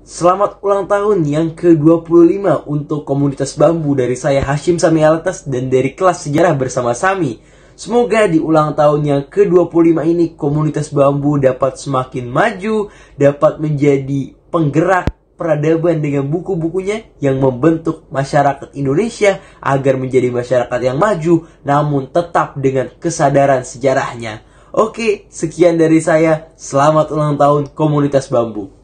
Selamat ulang tahun yang ke-25 untuk komunitas bambu dari saya Hashim Sami Alatas dan dari kelas sejarah bersama Sami. Semoga di ulang tahun yang ke-25 ini komunitas bambu dapat semakin maju, dapat menjadi penggerak peradaban dengan buku-bukunya yang membentuk masyarakat Indonesia agar menjadi masyarakat yang maju namun tetap dengan kesadaran sejarahnya. Oke, sekian dari saya. Selamat ulang tahun komunitas bambu.